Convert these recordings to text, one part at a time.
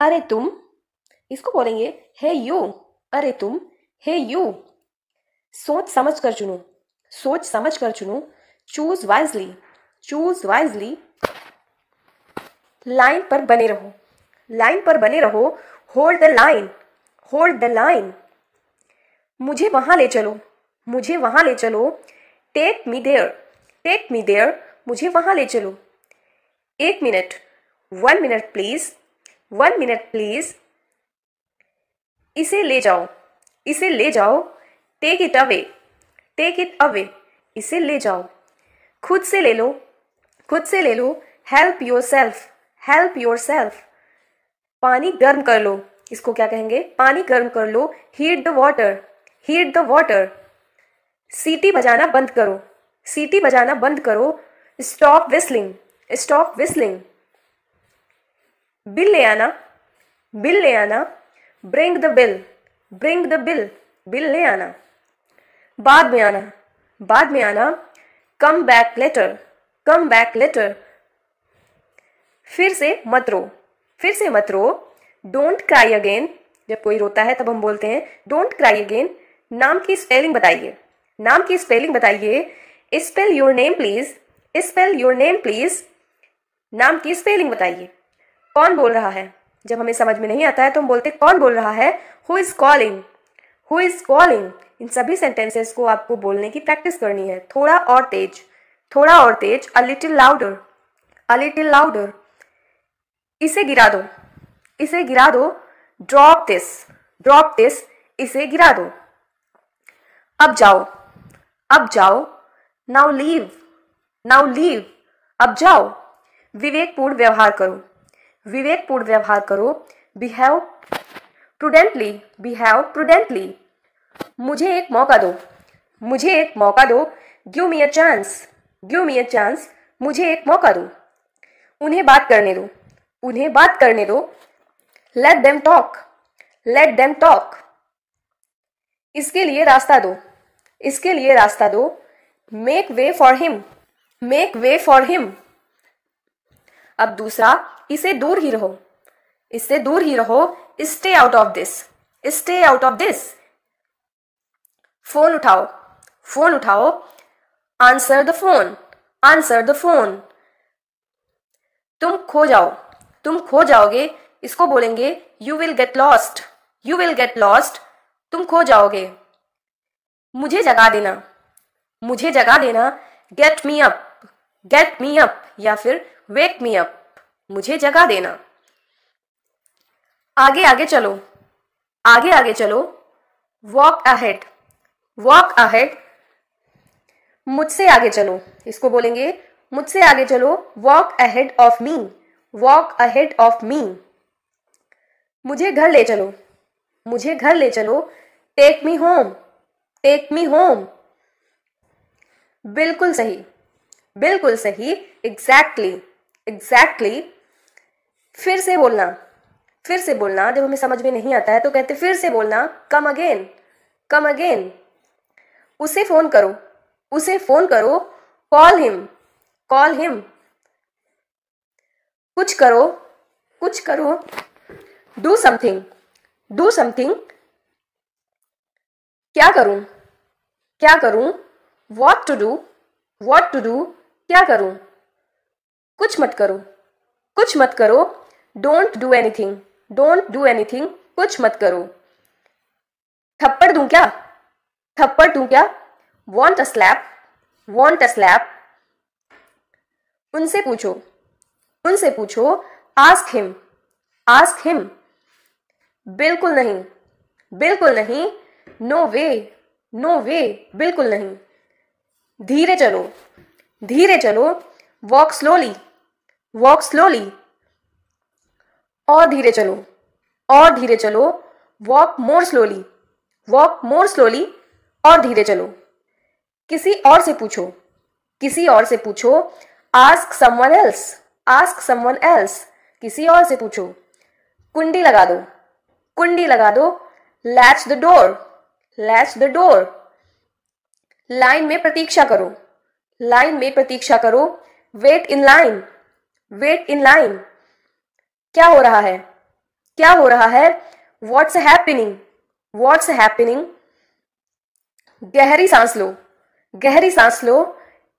अरे तुम इसको बोलेंगे हे यू अरे तुम हे यू सोच समझ कर चुनो सोच समझ कर चुनो choose wisely choose wisely line पर बने रहो लाइन पर बने रहो hold the line hold the line मुझे वहां ले चलो मुझे वहां ले चलो take me there take me there मुझे वहां ले चलो एक minute one minute please one minute please इसे ले जाओ इसे ले जाओ take it away take it away इसे ले जाओ खुद से ले लो खुद से ले लो help yourself help yourself पानी गर्म कर लो इसको क्या कहेंगे पानी गर्म कर लो heat the water heat the water सीटी बजाना बंद करो सीटी बजाना बंद करो stop whistling stop whistling bill ले आना बिल ले आना bring the bill bring the bill bill ले आना बाद में आना बाद में आना come back later come back later फिर से मत रो फिर से मत रो डोंट क्राई अगेन जब कोई रोता है तब हम बोलते हैं डोंट क्राई अगेन नाम की स्पेलिंग बताइए नाम की स्पेलिंग बताइए spell your name please spell your name please नाम की स्पेलिंग बताइए कौन बोल रहा है जब हमें समझ में नहीं आता है तो हम बोलते कौन बोल रहा है who is calling who is calling इन सभी सेंटेंसेस को आपको बोलने की प्रैक्टिस करनी है थोड़ा और तेज थोड़ा और तेज a little louder a little louder इसे गिरा दो इसे गिरा दो ड्रॉप दिस ड्रॉप दिस इसे गिरा दो अब जाओ अब जाओ नाउ लीव नाउ लीव अब जाओ विवेकपूर्ण व्यवहार करो विवेकपूर्ण व्यवहार करो बिहेव प्रूडेंटली बिहेव प्रूडेंटली मुझे एक मौका दो मुझे एक मौका दो give me a chance give me a chance मुझे एक मौका दो उन्हें बात करने दो उन्हें बात करने दो let them talk let them talk इसके लिए रास्ता दो इसके लिए रास्ता दो make way for him make way for him अब दूसरा इसे दूर ही रहो इससे दूर ही रहो stay out of this stay out of this phone उठाओ फोन उठाओ answer the phone answer the phone तुम खो जाओ तुम खो जाओगे इसको बोलेंगे you will get lost you will get lost तुम खो जाओगे मुझे जगा देना मुझे जगा देना get me up get me up या फिर वेक मी अप मुझे जगा देना आगे आगे चलो आगे आगे चलो वॉक अहेड वॉक अहेड मुझसे आगे चलो इसको बोलेंगे मुझसे आगे चलो walk ahead of me walk ahead of me मुझे घर ले चलो मुझे घर ले चलो take me home take me home बिल्कुल सही बिल्कुल सही एग्जैक्टली exactly. एग्जैक्टली फिर से बोलना फिर से बोलना जब हमें समझ में नहीं आता है तो कहते फिर से बोलना कम अगेन कम अगेन उसे फ़ोन करो उसे फ़ोन करो कॉल हिम कॉल हिम कुछ करो कुछ करो डू समथिंग डू समथिंग क्या करूं क्या करूं what to do what to do क्या करूं कुछ मत करो कुछ मत करो don't do anything don't do anything कुछ मत करो थप्पड़ दूं क्या थप्पड़ दूं क्या want a slap want a slap उनसे पूछो उनसे पूछो आस्क हिम आस्क हिम बिल्कुल नहीं बिल्कुल नहीं नो वे नो वे बिल्कुल नहीं धीरे चलो धीरे चलो वॉक स्लोली वॉक स्लोली और धीरे चलो और धीरे चलो walk more slowly walk more slowly और धीरे चलो किसी और से पूछो किसी और से पूछो ask someone else ask someone else किसी और से पूछो कुंडी लगा दो कुंडी लगा दो latch the door latch the door line में प्रतीक्षा करो लाइन में प्रतीक्षा करो wait in line wait in line क्या हो रहा है क्या हो रहा है वॉट्स हैपनिंग वॉट्स हैपनिंग गहरी सांस लो गहरी सांस लो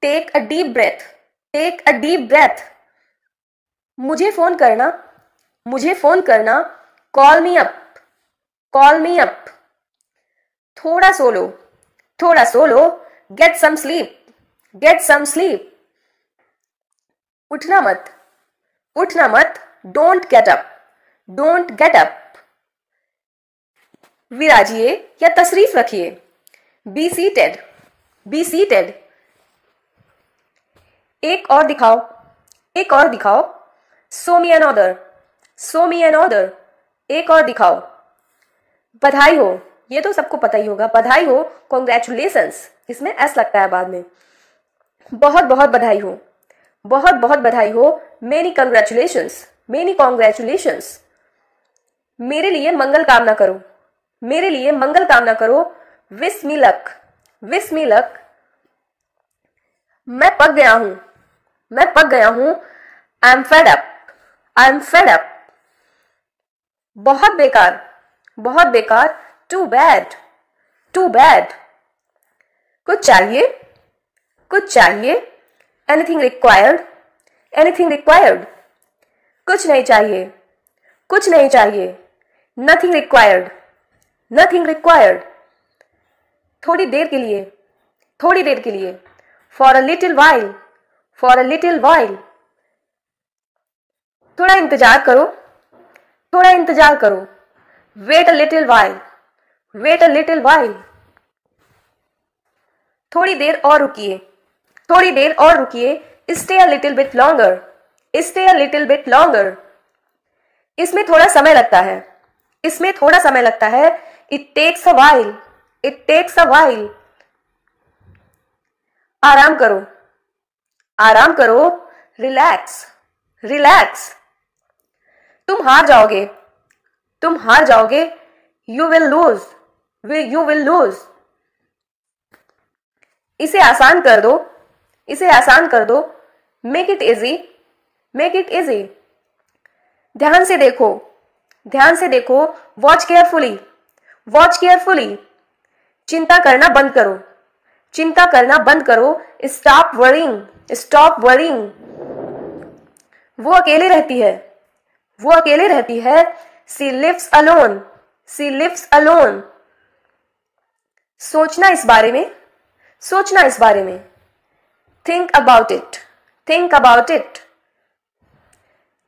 take a deep breath take a deep breath मुझे फोन करना मुझे फोन करना call me up call me up थोड़ा सो लो थोड़ा सो लो get some sleep get some sleep उठना मत उठना मत don't get up don't get up विराजिए या तशरीफ रखिए be seated be seated एक और दिखाओ एक और दिखाओ show me another show me order एक और दिखाओ बधाई हो ये तो सबको पता ही होगा बधाई हो कॉन्ग्रेचुलेसन्स इसमें एस लगता है बाद में बहुत बहुत बधाई हो बहुत बहुत बधाई हो मेनी कंग्रेचुलेशन मेनी कॉन्ग्रेचुलेशन मेरे लिए मंगल कामना करो मेरे लिए मंगल कामना करो विस मी लक विस मी लक मैं पक गया हूं मैं पक गया हूं I am fed up I am fed up बहुत बेकार बहुत बेकार टू बैड टू बैड कुछ चाहिए कुछ चाहिए एनीथिंग रिक्वायर्ड एनीथिंग रिक्वायर्ड कुछ नहीं चाहिए कुछ नहीं चाहिए नथिंग रिक्वायर्ड नथिंग रिक्वायर्ड थोड़ी देर के लिए थोड़ी देर के लिए for a little while for a little while थोड़ा इंतजार करो थोड़ा इंतजार करो wait a little while wait a little while थोड़ी देर और रुकिए थोड़ी देर और रुकिए stay a little bit longer stay a little bit longer इसमें थोड़ा समय लगता है इसमें थोड़ा समय लगता है it takes a while it takes a while आराम करो आराम करो रिलैक्स रिलैक्स तुम हार जाओगे तुम हार जाओगे you will lose you will lose इसे आसान कर दो इसे आसान कर दो make it easy make it easy ध्यान से देखो ध्यान से देखो वॉच केयरफुली वॉच केयरफुली चिंता करना बंद करो चिंता करना बंद करो स्टॉप वरिंग स्टॉप वरिंग वो अकेले रहती है वो अकेले रहती है she lives alone she lives alone सोचना इस बारे में सोचना इस बारे में think about it think about it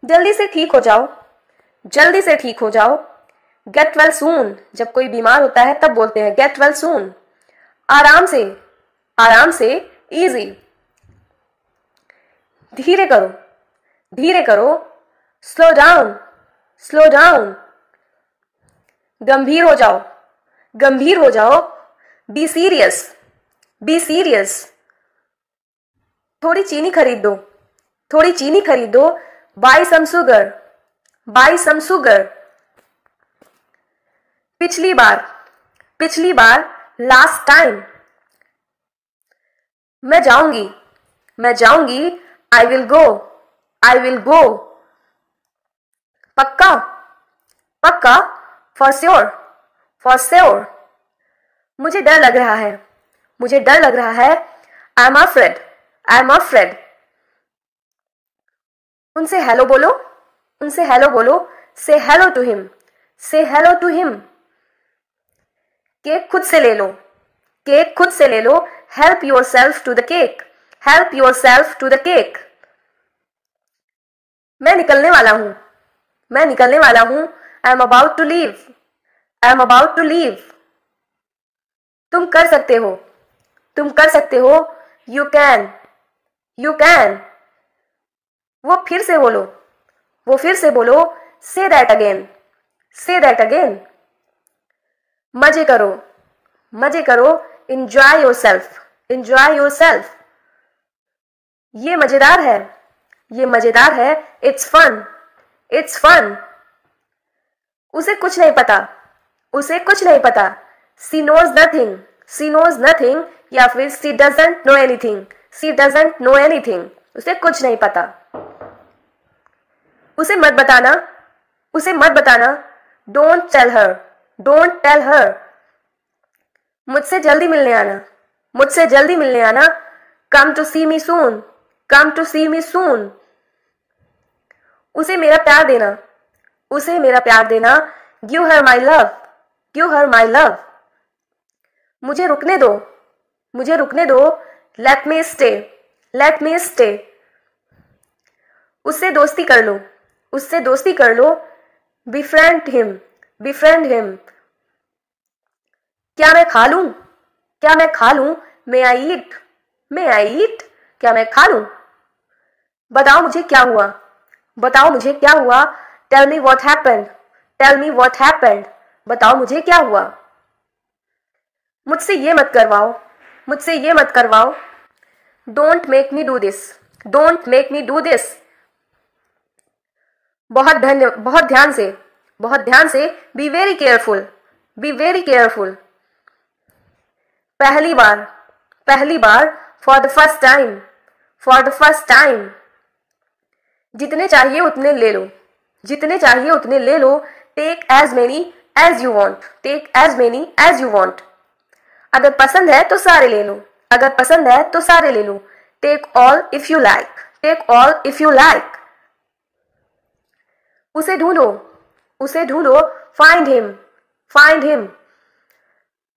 जल्दी से ठीक हो जाओ जल्दी से ठीक हो जाओ गेट वेल सून जब कोई बीमार होता है तब बोलते हैं गेट वेल सून आराम से आराम से इजी धीरे करो धीरे करो स्लो डाउन स्लो डाउन गंभीर हो जाओ गंभीर हो जाओ बी सीरियस बी सीरियस थोड़ी चीनी खरीद दो थोड़ी चीनी खरीदो buy some sugar buy some sugar पिछली बार पिछली बार लास्ट टाइम मैं जाऊंगी मैं जाऊंगी I will go I will go पक्का पक्का फॉर श्योर फॉर श्योर मुझे डर लग रहा है मुझे डर लग रहा है I am afraid I am afraid उनसे हेलो बोलो उनसे हेलो बोलो say hello to him say hello to him cake खुद से ले लो केक खुद से ले लो help yourself to the cake help yourself to the cake मैं निकलने वाला हूं मैं निकलने वाला हूं I am about to leave I am about to leave तुम कर सकते हो तुम कर सकते हो यू कैन यू कैन वो फिर से बोलो वो फिर से बोलो say that again say that again मजे करो मजे करो enjoy yourself enjoy yourself ये मजेदार है ये मजेदार है इट्स फन इट्स फन उसे कुछ नहीं पता उसे कुछ नहीं पता she knows nothing she knows nothing या फिर she doesn't know anything she doesn't know anything उसे कुछ नहीं पता उसे मत बताना उसे मत बताना don't tell her don't tell her मुझसे जल्दी मिलने आना मुझसे जल्दी मिलने आना come to C me soon come to सी मी सून उसे मेरा प्यार देना उसे मेरा प्यार देना give her my love give her my love मुझे रुकने दो मुझे रुकने दो let me stay let me stay उससे दोस्ती कर लो उससे दोस्ती कर लो befriend him befriend him क्या मैं खा लू क्या मैं खा लू मे आई ईट मे आई ईट क्या मैं खा लू बताओ मुझे क्या हुआ बताओ मुझे क्या हुआ tell me what happened tell me what happened बताओ मुझे क्या हुआ मुझसे ये मत करवाओ मुझसे ये मत करवाओ don't make me do this don't make me do this बहुत धन्य बहुत ध्यान से बहुत ध्यान से be very careful be very careful पहली बार पहली बार for the first time for the first time जितने चाहिए उतने ले लो जितने चाहिए उतने ले लो take as many as you want take as many as you want अगर पसंद है तो सारे ले लो अगर पसंद है तो सारे ले लो take all if you like take all if you like उसे ढूंढो उसे ढूंढो फाइंड हिम फाइंड हिम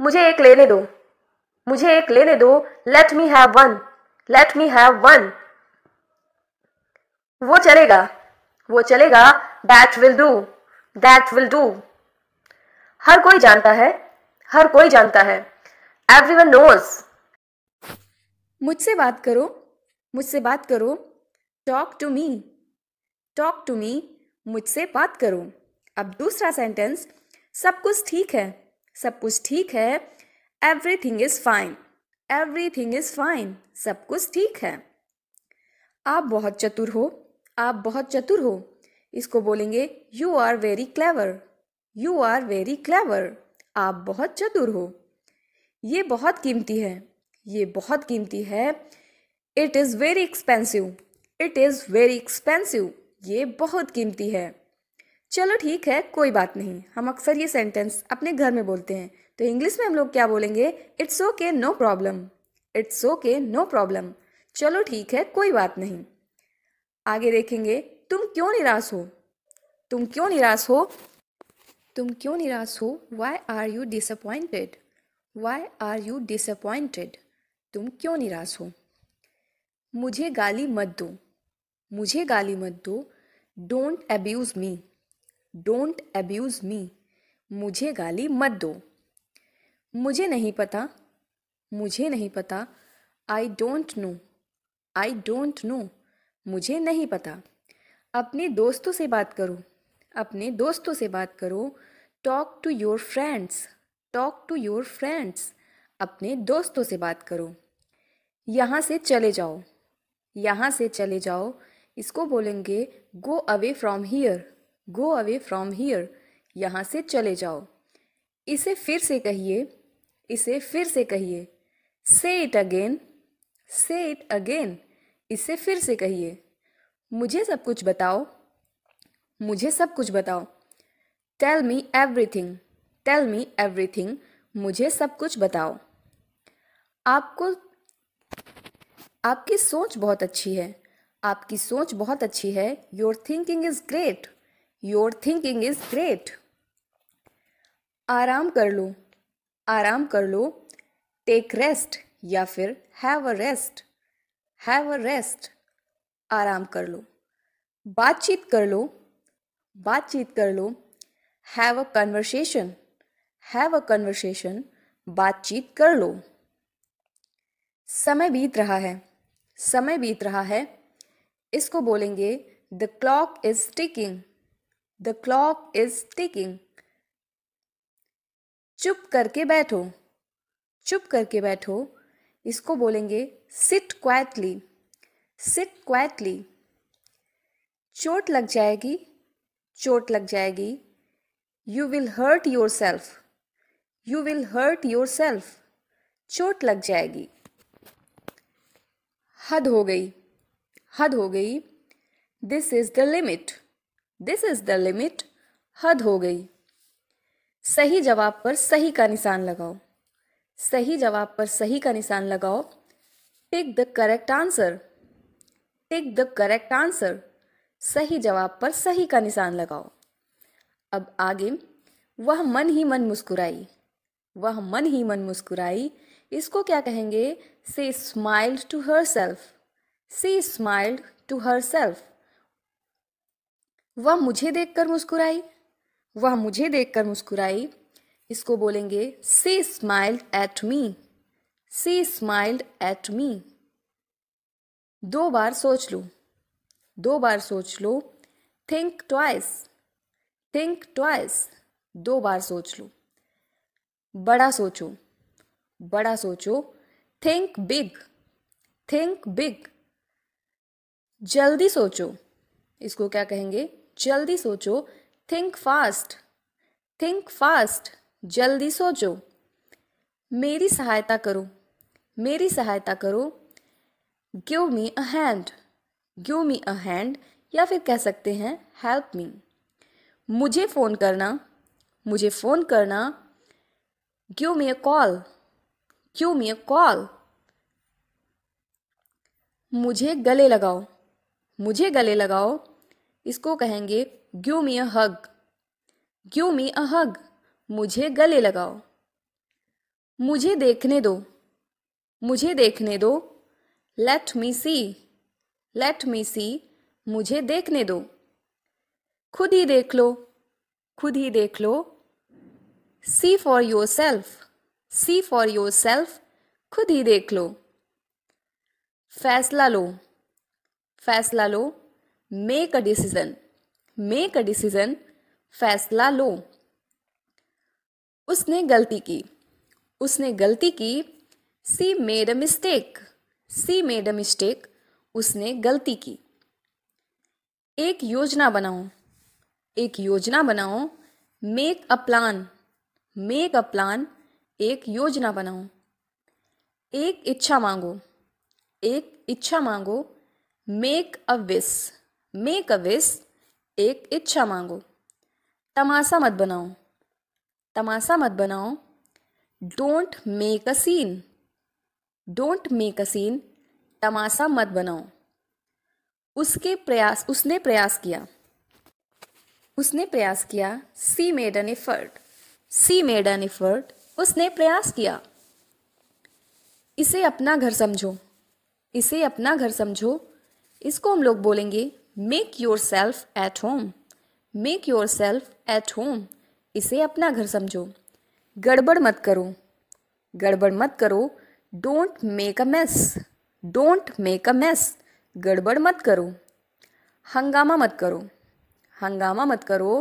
मुझे एक लेने दो मुझे एक लेने दो let me have one let me have one वो चलेगा वो चलेगा that will do that will do हर कोई जानता है हर कोई जानता है एवरीवन नोज मुझसे बात करो मुझसे बात करो talk to me talk to me मुझसे बात करो अब दूसरा सेंटेंस सब कुछ ठीक है सब कुछ ठीक है everything is fine everything is fine सब कुछ ठीक है आप बहुत चतुर हो आप बहुत चतुर हो इसको बोलेंगे you are very clever you are very clever आप बहुत चतुर हो ये बहुत कीमती है ये बहुत कीमती है it is very expensive it is very expensive ये बहुत कीमती है चलो ठीक है कोई बात नहीं हम अक्सर ये सेंटेंस अपने घर में बोलते हैं तो इंग्लिश में हम लोग क्या बोलेंगे it's okay no problem it's okay no problem चलो ठीक है कोई बात नहीं आगे देखेंगे तुम क्यों निराश हो तुम क्यों निराश हो तुम क्यों निराश हो why are you disappointed why are you disappointed तुम क्यों निराश हो मुझे गाली मत दो मुझे गाली मत दो don't abuse me don't abuse me मुझे गाली मत दो मुझे नहीं पता मुझे नहीं पता I don't know I don't know मुझे नहीं पता अपने दोस्तों से बात करो अपने दोस्तों से बात करो talk to your friends talk to your friends अपने दोस्तों से बात करो यहाँ से चले जाओ यहाँ से चले जाओ इसको बोलेंगे go away from here go away from here यहाँ से चले जाओ इसे फिर से कहिए इसे फिर से कहिए say it again say it again इसे फिर से कहिए मुझे सब कुछ बताओ मुझे सब कुछ बताओ tell me everything tell me everything मुझे सब कुछ बताओ आपको आपकी सोच बहुत अच्छी है आपकी सोच बहुत अच्छी है your thinking is great your thinking is great आराम कर लो आराम कर लो टेक रेस्ट या फिर have a rest have a rest आराम कर लो बातचीत कर लो बातचीत कर लो have a conversation have a conversation बातचीत कर लो समय बीत रहा है समय बीत रहा है इसको बोलेंगे the clock is ticking the clock is ticking चुप करके बैठो चुप करके बैठो इसको बोलेंगे सिट क्वैटली सिट क्वैटली चोट लग जाएगी चोट लग जाएगी you will hurt yourself you will hurt yourself चोट लग जाएगी हद हो गई हद हो गई this is the limit this is the limit हद हो गई सही जवाब पर सही का निशान लगाओ सही जवाब पर सही का निशान लगाओ tick the correct answer tick the correct answer सही जवाब पर सही का निशान लगाओ अब आगे वह मन ही मन मुस्कुराई वह मन ही मन मुस्कुराई इसको क्या कहेंगे she smiled to herself she smiled to herself वह मुझे देखकर मुस्कुराई वह मुझे देखकर मुस्कुराई इसको बोलेंगे she smiled at me she smiled at me दो बार सोच लो दो बार सोच लो थिंक ट्वाइस थिंक ट्वाइस दो बार सोच लो बड़ा सोचो बड़ा सोचो थिंक बिग थिंक बिग जल्दी सोचो इसको क्या कहेंगे जल्दी सोचो थिंक फास्ट थिंक फास्ट जल्दी सोचो मेरी सहायता करो मेरी सहायता करो give me a hand give me a hand या फिर कह सकते हैं हेल्प मी मुझे फ़ोन करना मुझे फ़ोन करना Give me a call. Give me a call. मुझे गले लगाओ मुझे गले लगाओ इसको कहेंगे ग्यू मी अ ग्यू मी अग मुझे गले लगाओ मुझे देखने दो मुझे देखने दो लेट मी सी लेट मी सी मुझे देखने दो खुद ही देख लो खुद ही देख लो see for yourself see for yourself खुद ही देख लो फैसला लो फैसला लो make a decision make a decision फैसला लो उसने गलती की उसने गलती की she made a mistake she made a mistake उसने गलती की एक योजना बनाओ एक योजना बनाओ make a plan make a plan एक योजना बनाओ एक इच्छा मांगो एक इच्छा मांगो मेक अ विस मेक अ विस एक इच्छा मांगो तमाशा मत बनाओ तमाशा मत बनाओ don't make a scene don't make a scene तमाशा मत बनाओ उसके प्रयास उसने प्रयास किया उसने प्रयास किया she made an effort she made an effort उसने प्रयास किया इसे अपना घर समझो इसे अपना घर समझो इसको हम लोग बोलेंगे make yourself at home make yourself at home इसे अपना घर समझो गड़बड़ मत करो गड़बड़ मत करो don't make a mess don't make a mess गड़बड़ मत करो हंगामा मत करो हंगामा मत करो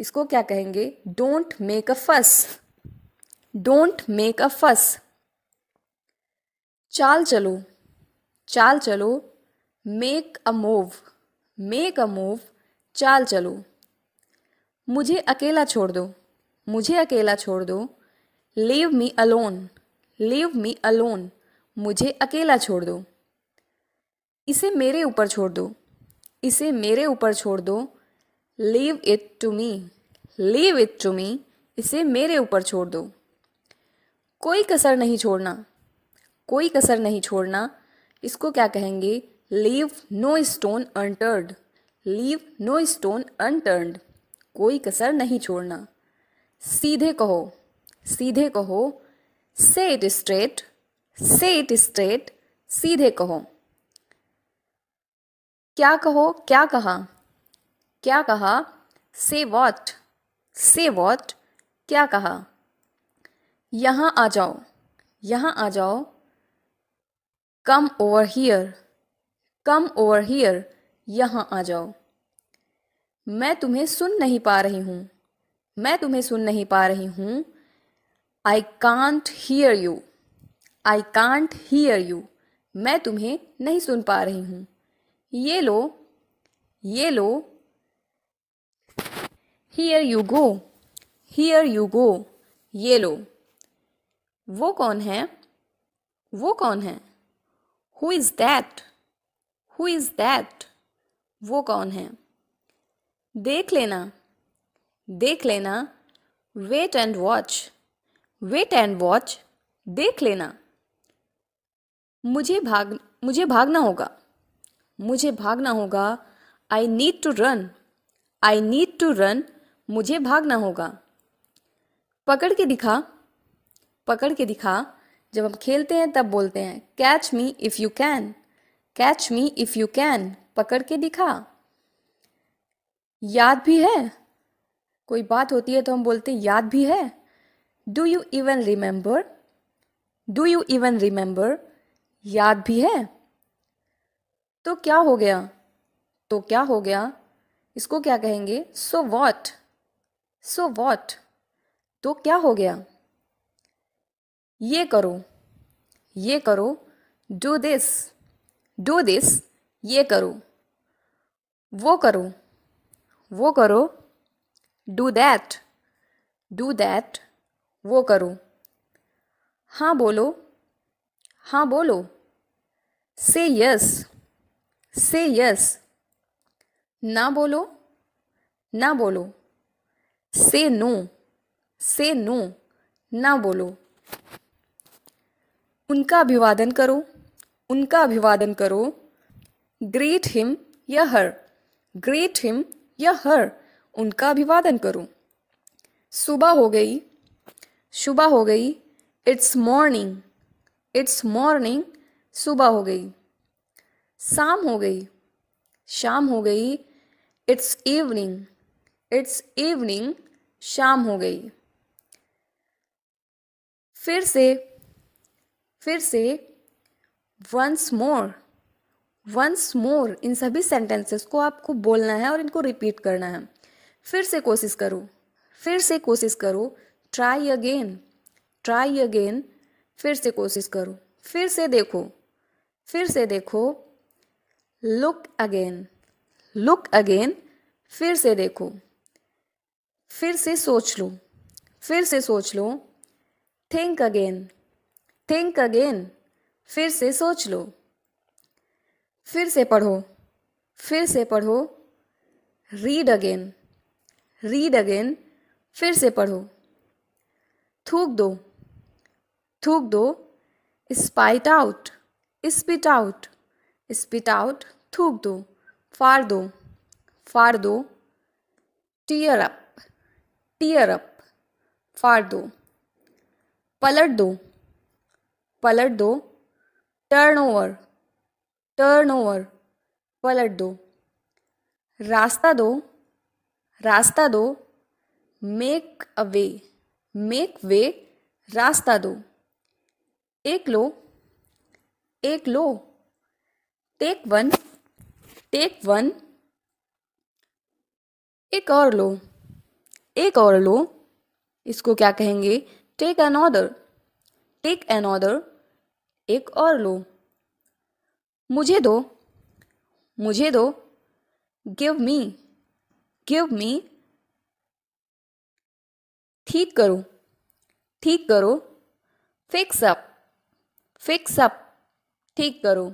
इसको क्या कहेंगे डोंट मेक अ फस डोंट मेक अ फस चाल चलो चाल चलो make a move make a move चाल चलो मुझे अकेला छोड़ दो मुझे अकेला छोड़ दो leave me alone leave me alone मुझे अकेला छोड़ दो इसे मेरे ऊपर छोड़ दो इसे मेरे ऊपर छोड़ दो leave it to me leave it to me इसे मेरे ऊपर छोड़ दो कोई कसर नहीं छोड़ना कोई कसर नहीं छोड़ना इसको क्या कहेंगे leave no stone unturned leave no stone unturned कोई कसर नहीं छोड़ना सीधे कहो सीधे कहो say it straight say it straight सीधे कहो क्या कहो क्या कहा क्या कहा से वॉट से वॉट क्या कहा यहाँ आ जाओ यहाँ आ जाओ come over here come over here यहाँ आ जाओ मैं तुम्हें सुन नहीं पा रही हूँ मैं तुम्हें सुन नहीं पा रही हूँ I can't hear you I can't hear you मैं तुम्हें नहीं सुन पा रही हूँ ये लो ये लो here you go here you go ये लो वो कौन है वो कौन है who is that who is that वो कौन है देख लेना देख लेना wait and watch wait and watch देख लेना मुझे भाग मुझे भागना होगा मुझे भागना होगा I need to run I need to run मुझे भागना होगा पकड़ के दिखा पकड़ के दिखा जब हम खेलते हैं तब बोलते हैं catch me if you can catch me if you can पकड़ के दिखा याद भी है कोई बात होती है तो हम बोलते हैं याद भी है do you even remember do you even remember याद भी है तो क्या हो गया तो क्या हो गया इसको क्या कहेंगे so so what so so what तो क्या हो गया ये करो ये करो डू दिस डू दिस ये करो वो करो वो करो डू दैट डू दैट वो करो हाँ बोलो हाँ बोलो से यस से यस ना बोलो ना बोलो से नो से नो ना बोलो उनका अभिवादन करो उनका अभिवादन करो ग्रेट हिम या हर ग्रेट हिम या हर उनका अभिवादन करो सुबह हो गई सुबह हो गई इट्स मॉर्निंग इट्स मॉर्निंग सुबह हो गई शाम हो गई शाम हो गई इट्स इवनिंग इट्स इवनिंग शाम हो गई फिर से फिर से वंस मोर वंस मोर इन सभी सेंटेंसेस को आपको बोलना है और इनको रिपीट करना है फिर से कोशिश करो फिर से कोशिश करो ट्राई अगेन ट्राई अगेन फिर से कोशिश करो फिर से देखो फिर से देखो लुक अगेन लुक अगेन फिर से देखो फिर से सोच लूँ फिर से सोच लो थिंक अगेन थिंक अगेन फिर से सोच लो फिर से पढ़ो फिर से पढ़ो रीड अगेन रीड अगेन फिर से पढ़ो थूक दो थूक दो spit out spit out spit out थूक दो फाड़ दो फाड़ दो टीयर अप टीयर अप फाड़ दो पलट दो पलट दो टर्न ओवर टर्न ओवर पलट दो रास्ता दो रास्ता दो make a way make way रास्ता दो एक लो एक लो टेक वन टेक वन एक और लो एक और लो इसको क्या कहेंगे take an order take an order एक और लो मुझे दो मुझे दो गिव मी गिव मी ठीक करो ठीक करो फिक्स अप फिक्स अप ठीक करो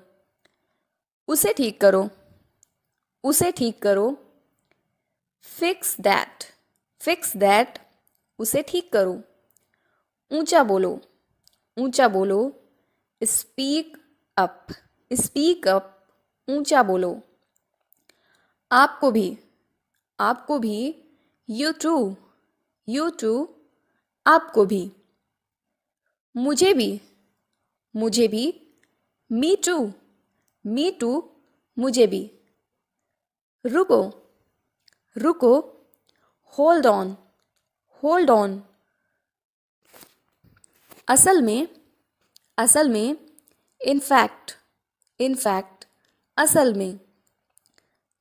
उसे ठीक करो उसे ठीक करो फिक्स दैट फिक्स दैट उसे ठीक करो ऊंचा बोलो ऊंचा बोलो स्पीक अप स्पीक अप ऊंचा बोलो आपको भी आपको भी यू टू यू टू आपको भी मुझे भी मुझे भी मी टू मी टू मुझे भी रुको रुको होल्ड ऑन होल्ड ऑन असल में असल में इनफैक्ट फैक्ट असल में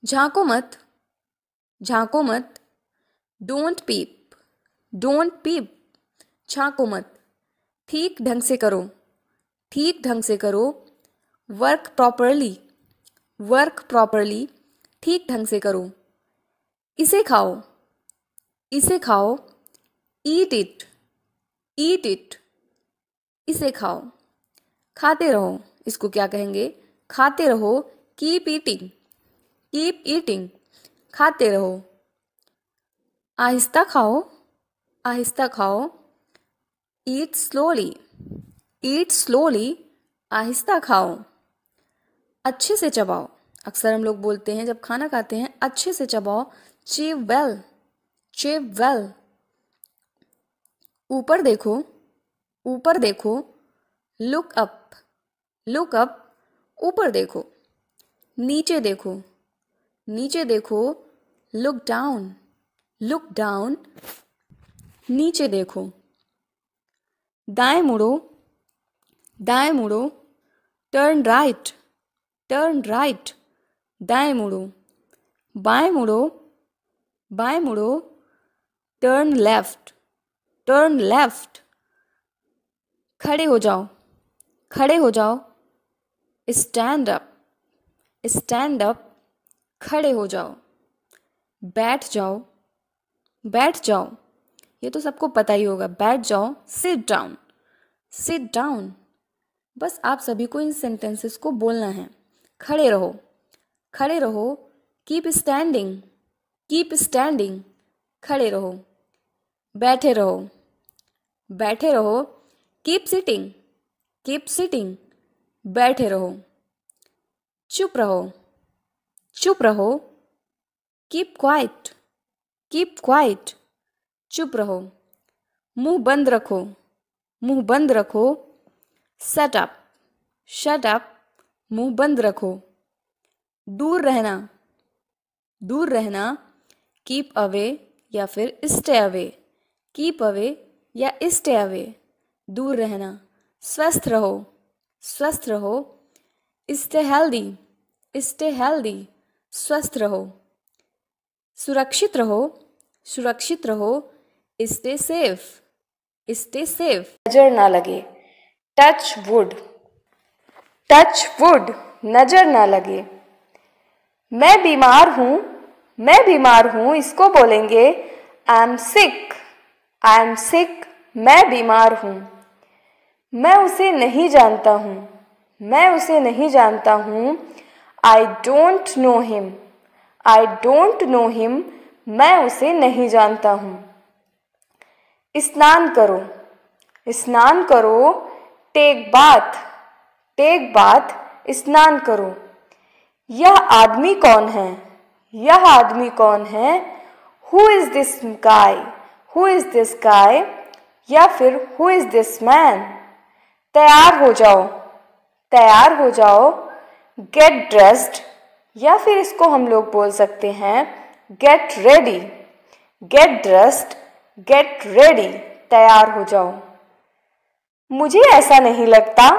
झांको मत झांको मत डोंट पीप डोंट पीप झांको मत ठीक ढंग से करो ठीक ढंग से करो वर्क प्रॉपरली वर्क प्रॉपरली ठीक ढंग से करो इसे खाओ इसे खाओ ईट इट ईट इट इसे खाओ खाते रहो इसको क्या कहेंगे खाते रहो कीप ईटिंग कीप ईटिंग खाते रहो आहिस्ता खाओ आहिस्ता खाओ ईट स्लोली ईट स्लोली आहिस्ता खाओ अच्छे से चबाओ अक्सर हम लोग बोलते हैं जब खाना खाते हैं अच्छे से चबाओ चीव वेल शेव वेल ऊपर देखो ऊपर देखो लुक अप लुक अप ऊपर देखो नीचे देखो नीचे देखो लुक डाउन लुक डाउन नीचे देखो दाएं मुड़ो दाएं मुड़ो टर्न राइट टर्न राइट दाएं मुड़ो बाएं मुड़ो बाएं मुड़ो टर्न लेफ्ट टर्न लेफ्ट खड़े हो जाओ खड़े हो जाओ स्टैंड अप स्टैंड अप खड़े हो जाओ बैठ जाओ बैठ जाओ ये तो सबको पता ही होगा बैठ जाओ सिट डाउन सिट डाउन बस आप सभी को इन सेंटेंसेस को बोलना है खड़े रहो खड़े रहो कीप स्टैंडिंग कीप स्टैंडिंग खड़े रहो बैठे रहो बैठे रहो कीप सिटिंग कीप सिटिंग बैठे रहो चुप रहो चुप रहो कीप क्वाइट कीप क्वाइट चुप रहो मुंह बंद रखो मुंह बंद रखो शट अप शट अप मुंह बंद रखो दूर रहना दूर रहना कीप अवे या फिर स्टे अवे कीप अवे या स्टे अवे दूर रहना स्वस्थ रहो स्वस्थ रहो स्टे हेल्दी स्टे हेल्दी स्वस्थ रहो सुरक्षित रहो सुरक्षित रहो स्टे सेफ स्टे सेफ नज़र ना लगे टच वुड टच वुड नज़र ना लगे मैं बीमार हूँ मैं बीमार हूँ इसको बोलेंगे I am sick I am sick मैं बीमार हूँ मैं उसे नहीं जानता हूँ मैं उसे नहीं जानता हूँ I don't know him I don't know him मैं उसे नहीं जानता हूँ स्नान करो स्नान करो टेक बाथ टेक बाथ स्नान करो यह आदमी कौन है यह आदमी कौन है who is this guy who is this guy या फिर हु इज़ दिस मैन तैयार हो जाओ तैयार हो जाओ गेट ड्रेस्ड या फिर इसको हम लोग बोल सकते हैं get ready get dressed get ready तैयार हो जाओ मुझे ऐसा नहीं लगता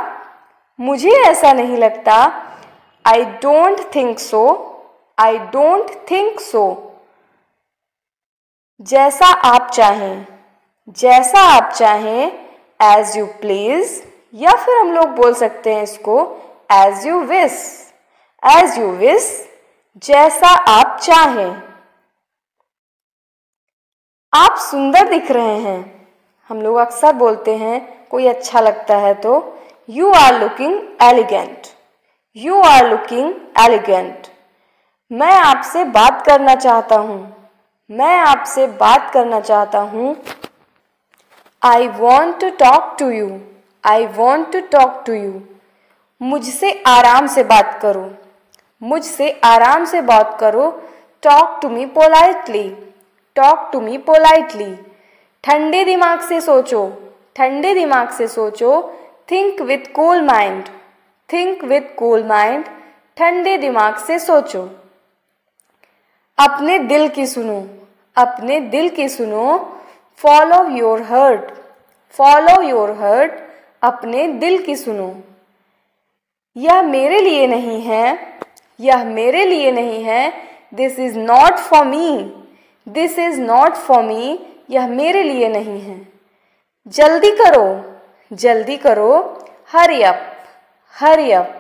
मुझे ऐसा नहीं लगता I don't think so I don't think so जैसा आप चाहें जैसा आप चाहें एज यू प्लीज़ या फिर हम लोग बोल सकते हैं इसको as you wish as you wish जैसा आप चाहें आप सुंदर दिख रहे हैं हम लोग अक्सर बोलते हैं कोई अच्छा लगता है तो you are looking elegant you are looking elegant मैं आपसे बात करना चाहता हूं मैं आपसे बात करना चाहता हूँ I want to talk to you I want to talk to you मुझसे आराम से बात करो मुझसे आराम से बात करो talk to me politely talk to me politely ठंडे दिमाग से सोचो ठंडे दिमाग से सोचो think with cool mind think with cool mind ठंडे दिमाग से सोचो अपने दिल की सुनो अपने दिल की सुनो follow your heart follow your heart अपने दिल की सुनो यह मेरे लिए नहीं है यह मेरे लिए नहीं है this is not for me this is not for me यह मेरे लिए नहीं है जल्दी करो जल्दी करो हरी अप हरी अप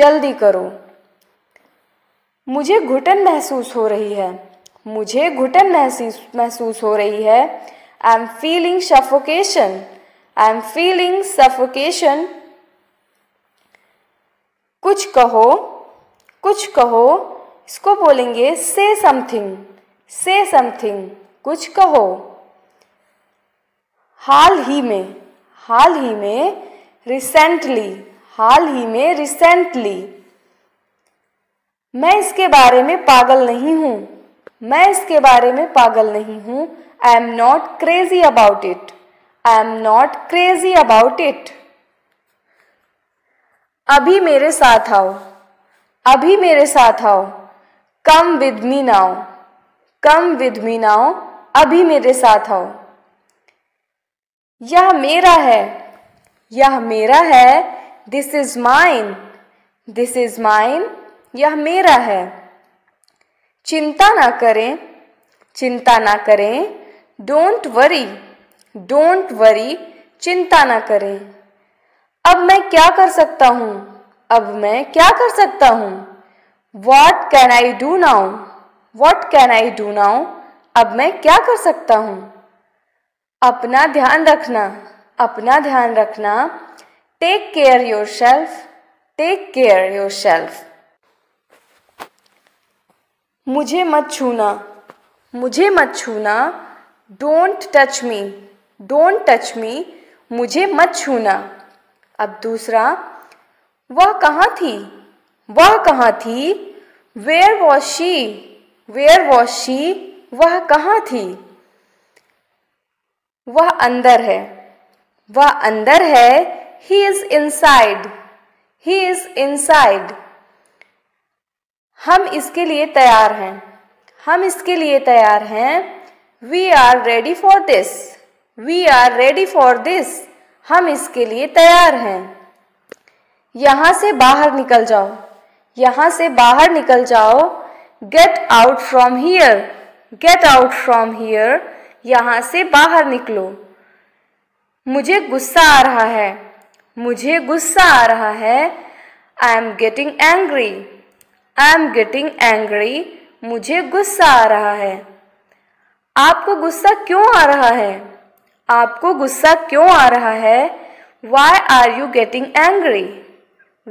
जल्दी करो मुझे घुटन महसूस हो रही है मुझे घुटन महसूस महसूस हो रही है I am feeling suffocation I am feeling suffocation कुछ कहो कुछ कहो इसको बोलेंगे से समथिंग से समथिंग कुछ कहो हाल ही में हाल ही में रिसेंटली हाल ही में रिसेंटली मैं इसके बारे में पागल नहीं हूँ मैं इसके बारे में पागल नहीं हूँ I am not crazy about it I am not crazy about it अभी मेरे साथ आओ अभी मेरे साथ आओ कम विद मी नाओ कम विद मी नाओ अभी मेरे साथ आओ यह मेरा है यह मेरा है this is mine this is mine यह मेरा है चिंता ना करें चिंता ना करें डोंट वरी डोंट वरी चिंता ना करें अब मैं क्या कर सकता हूँ अब मैं क्या कर सकता हूँ what can I do now what can I do now अब मैं क्या कर सकता हूँ अपना ध्यान रखना अपना ध्यान रखना take care yourself take care yourself मुझे मत छूना मुझे मत छूना don't touch me don't touch me मुझे मत छूना अब दूसरा वह कहाँ थी वह कहाँ थी where was she where was she वह कहाँ थी वह अंदर है वह अंदर है he is inside he is inside हम इसके लिए तैयार हैं हम इसके लिए तैयार हैं we are ready for this we are ready for this हम इसके लिए तैयार हैं यहाँ से बाहर निकल जाओ यहाँ से बाहर निकल जाओ get out from here get out from here यहाँ से बाहर निकलो मुझे गुस्सा आ रहा है मुझे गुस्सा आ रहा है I am getting angry I am getting angry मुझे गुस्सा आ रहा है आपको गुस्सा क्यों आ रहा है आपको गुस्सा क्यों आ रहा है why are you getting angry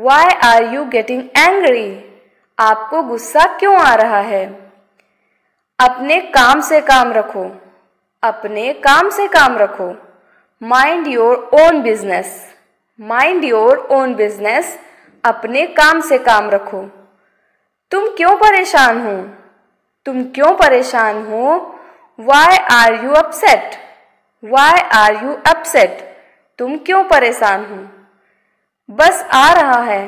why are you getting angry आपको गुस्सा क्यों आ रहा है अपने काम से काम रखो अपने काम से काम रखो mind your own business mind your own business अपने काम से काम रखो तुम क्यों परेशान हो तुम क्यों परेशान हो why are you upset why are you upset तुम क्यों परेशान हो बस आ रहा है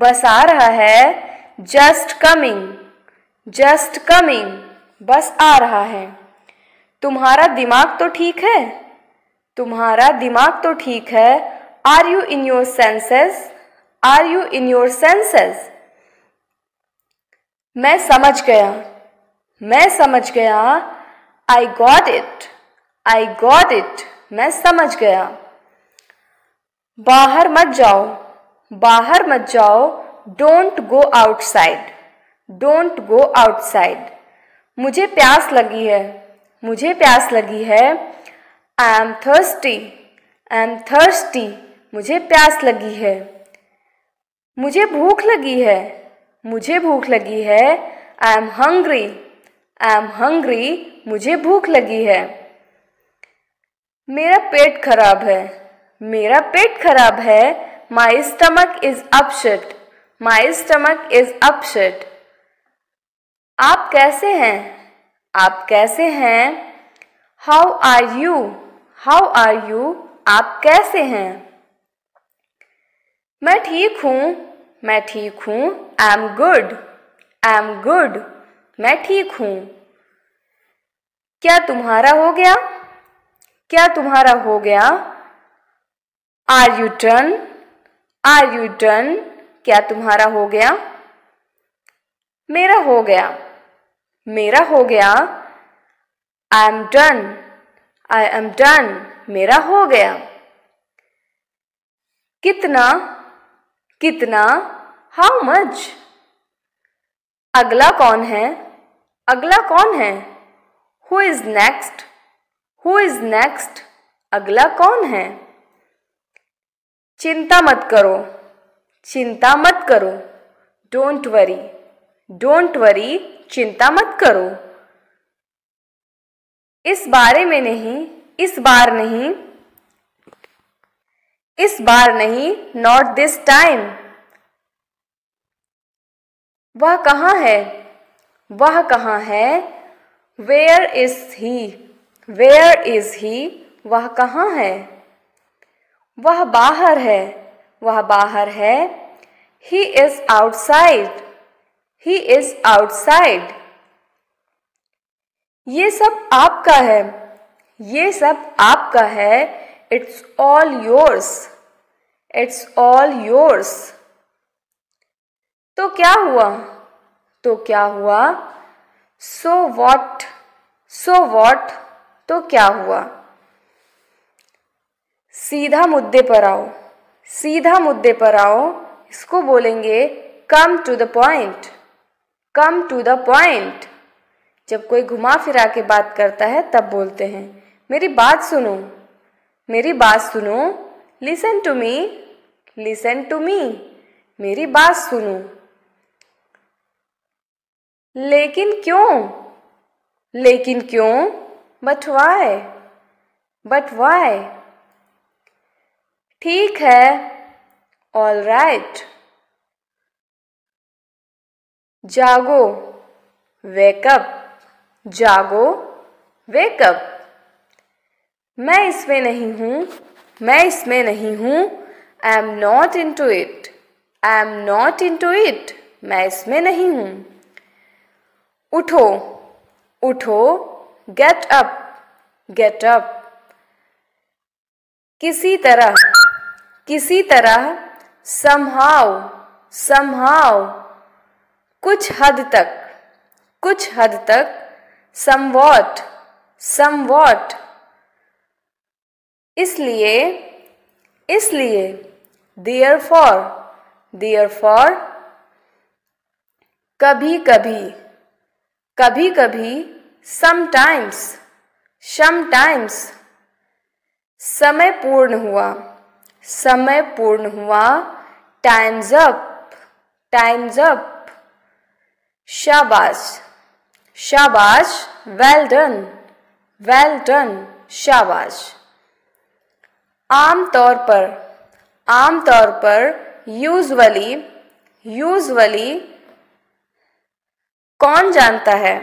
बस आ रहा है जस्ट कमिंग जस्ट कमिंग बस आ रहा है तुम्हारा दिमाग तो ठीक है तुम्हारा दिमाग तो ठीक है are you in your senses are you in your senses मैं समझ गया मैं समझ गया I got it I got it मैं समझ गया बाहर मत जाओ बाहर मत जाओ don't go outside don't go outside मुझे प्यास लगी है मुझे प्यास लगी है I am thirsty I am thirsty मुझे प्यास लगी है मुझे भूख लगी है मुझे भूख लगी है I am hungry I am hungry मुझे भूख लगी है मेरा पेट खराब है मेरा पेट खराब है my stomach is upset my stomach is upset आप कैसे हैं आप कैसे हैं how are you how are you आप कैसे हैं मैं ठीक हूँ मैं ठीक हूँ I am good I am good मैं ठीक हूँ क्या तुम्हारा हो गया क्या तुम्हारा हो गया are you turn are you turn क्या तुम्हारा हो गया मेरा हो गया मेरा हो गया I am done I am done मेरा हो गया कितना कितना हाउ मच अगला कौन है अगला कौन है who is next who is next अगला कौन है चिंता मत करो चिंता मत करो डोंट वरी डोंट वरी चिंता मत करो इस बारे में नहीं इस बार नहीं इस बार नहीं नॉट दिस टाइम वह कहाँ है वह कहाँ है where is he where is he वह कहाँ है वह बाहर है वह बाहर है he is outside he is outside ये सब आपका है ये सब आपका है it's all yours it's all yours तो क्या हुआ तो क्या हुआ सो वॉट सो वॉट तो क्या हुआ सीधा मुद्दे पर आओ सीधा मुद्दे पर आओ इसको बोलेंगे come to the point come to the point जब कोई घुमा फिरा के बात करता है तब बोलते हैं मेरी बात सुनो मेरी बात सुनो listen to me listen to me मेरी बात सुनो लेकिन क्यों लेकिन क्यों बट वाई बट वाई ठीक है ऑल राइट right. जागो वेकअप जागो वेकअप मैं इसमें नहीं हूं मैं इसमें नहीं हूं I am not into it I am not into it मैं इसमें नहीं हूं उठो उठो गेट अप गेट अप किसी तरह किसी तरह संभाव संभाव कुछ हद तक कुछ हद तक समवॉट समवॉट इसलिए इसलिए दियर फॉर दियर फॉर कभी कभी कभी कभी समटाइम्स समटाइम्स समय पूर्ण हुआ समय पूर्ण हुआ टाइम्स अप टाइम्स अप शाबाश शाबाश वेल डन वेल डन शाबाश आमतौर पर आमतौर पर यूजुअली यूजुअली कौन जानता है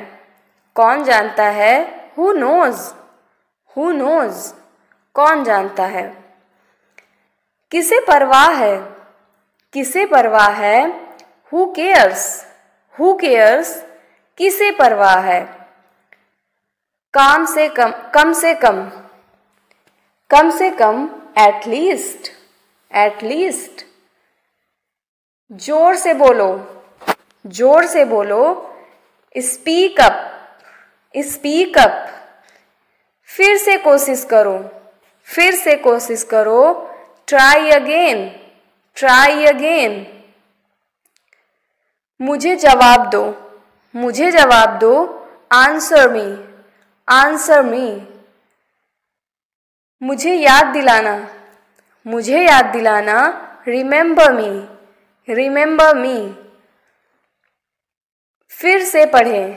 कौन जानता है हु नोज हु नोज कौन जानता है किसे परवाह है किसे परवाह है हु केयर्स हु केयर्स किसे परवाह है काम से कम कम से कम कम से कम एटलीस्ट एटलीस्ट जोर से बोलो जोर से बोलो स्पीक अप स्पीक अप फिर से कोशिश करो फिर से कोशिश करो ट्राई अगेन ट्राई अगेन मुझे जवाब दो मुझे जवाब दो आंसर मी आंसर मी मुझे याद दिलाना मुझे याद दिलाना रिमेंबर मी रिमेंबर मी फिर से पढ़ें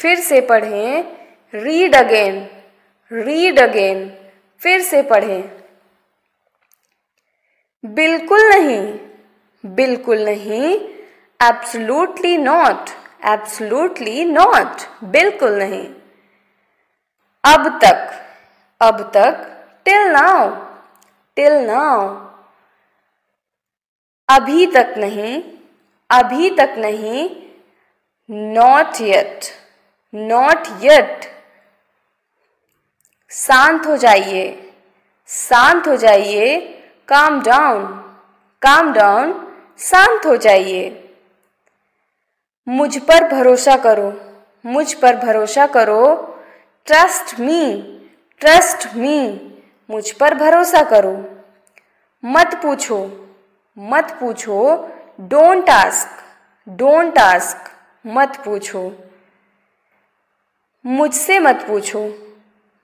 फिर से पढ़ें रीड अगेन रीड अगेन फिर से पढ़ें बिल्कुल नहीं बिल्कुल नहीं एब्सोल्युटली नॉट एब्सोल्युटली नॉट बिल्कुल नहीं अब तक अब तक टिल नाउ टिल नाउ अभी तक नहीं अभी तक नहीं नॉट यट नॉट यट शांत हो जाइए शांत हो जाइए काम डाउन काम डाउन शांत हो जाइए मुझ पर भरोसा करो मुझ पर भरोसा करो ट्रस्ट मी ट्रस्ट मी मुझ पर भरोसा करो मत पूछो मत पूछो डोंट आस्क डोंट आस्क मत पूछो मुझसे मत पूछो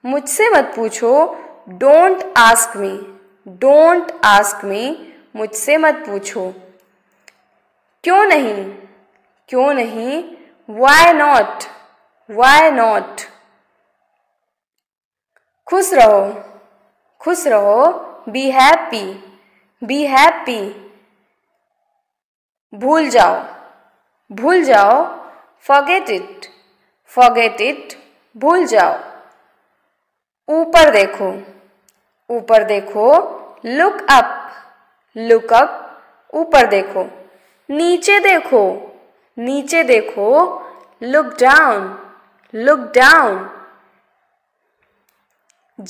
मुझसे मत पूछो don't ask me don't ask me मुझसे मत पूछो क्यों नहीं क्यों नहीं वाई नॉट वाई नॉट खुश रहो खुश रहो बी हैप्पी बी हैप्पी भूल जाओ भूल जाओ फॉगेट इट फॉगेट इट भूल जाओ ऊपर देखो ऊपर देखो लुक अप लुक अप ऊपर देखो नीचे देखो नीचे देखो लुक डाउन लुक डाउन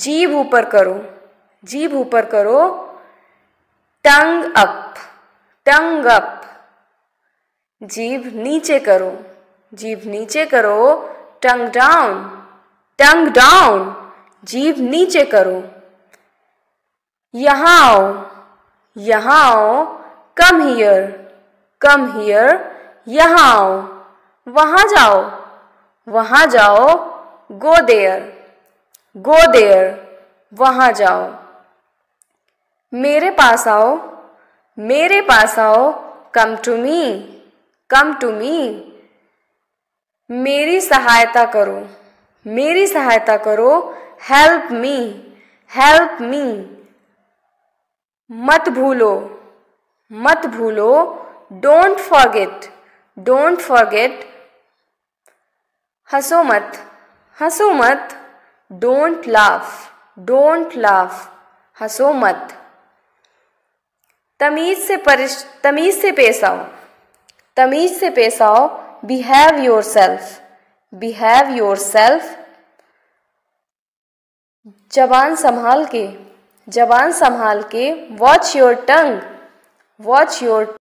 जीभ ऊपर करो जीभ ऊपर करो टंग अप टंग अप जीभ नीचे करो जीभ नीचे करो टंग डाउन टंग डाउन जीभ नीचे करो यहाँ आओ यहाँ आओ कम हियर कम हियर यहाँ आओ वहाँ जाओ वहाँ जाओ गो देयर गो देयर वहाँ जाओ मेरे पास आओ मेरे पास आओ come to me come to me मेरी सहायता करो मेरी सहायता करो हेल्प मी हेल्प मी मत भूलो मत भूलो डोंट फॉरगेट डोंट फॉरगेट हंसो मत हंसो मत डोंट लाफ डोंट लाफ हंसो मत तमीज़ से परिश तमीज़ से पेश आओ तमीज से पेश आओ behave yourself behave yourself जबान संभाल के जबान संभाल के watch your tongue watch your